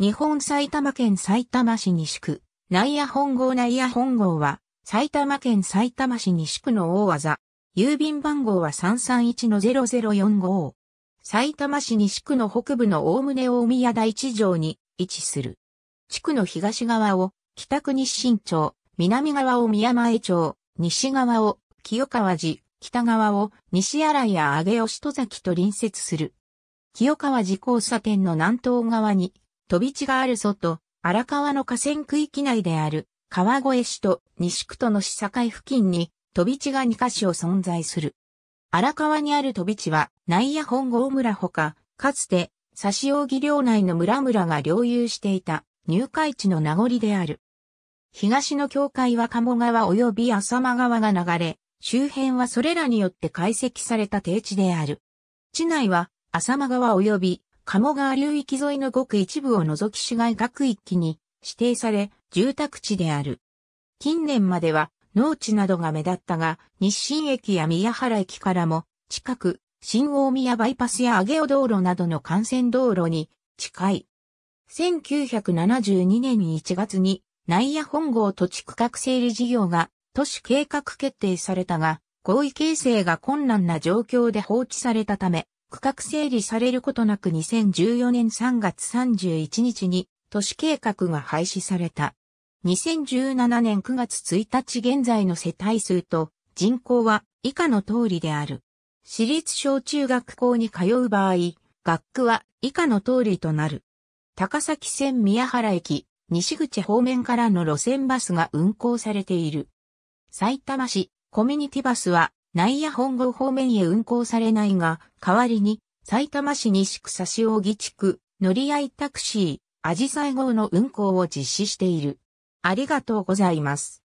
日本埼玉県埼玉市西区、内野本郷内野本郷は、埼玉県埼玉市西区の大技。郵便番号は331-0045。埼玉市西区の北部の大棟大宮台地上に位置する。地区の東側を北区西新町、南側を宮前町、西側を清川寺、北側を西新谷上尾戸崎と隣接する。清川寺交差点の南東側に飛び地がある外、荒川の河川区域内である、川越市と西区との市境付近に、飛び地が2カ所存在する。荒川にある飛び地は、内野本郷村ほか、かつて、差し扇領内の村々が領有していた、入会地の名残である。東の境界は鴨川及び浅間川が流れ、周辺はそれらによって解析された低地である。地内は、浅間川及び鴨川流域沿いのごく一部を除き市街一域に指定され、住宅地である。近年までは農地などが目立ったが、日清駅や宮原駅からも近く、新大宮バイパスや上尾道路などの幹線道路に近い。1972年1月に内野本郷土地区画整理事業が都市計画決定されたが、合意形成が困難な状況で放置されたため、区画整理されることなく2014年3月31日に都市計画が廃止された。2017年9月1日現在の世帯数と人口は以下の通りである。私立小中学校に通う場合、学区は以下の通りとなる。高崎線宮原駅、西口方面からの路線バスが運行されている。埼玉市コミュニティバスは内野本郷方面へ運行されないが、代わりに、埼玉市西区差扇地区、乗り合いタクシー、アジサイ号の運行を実施している。ありがとうございます。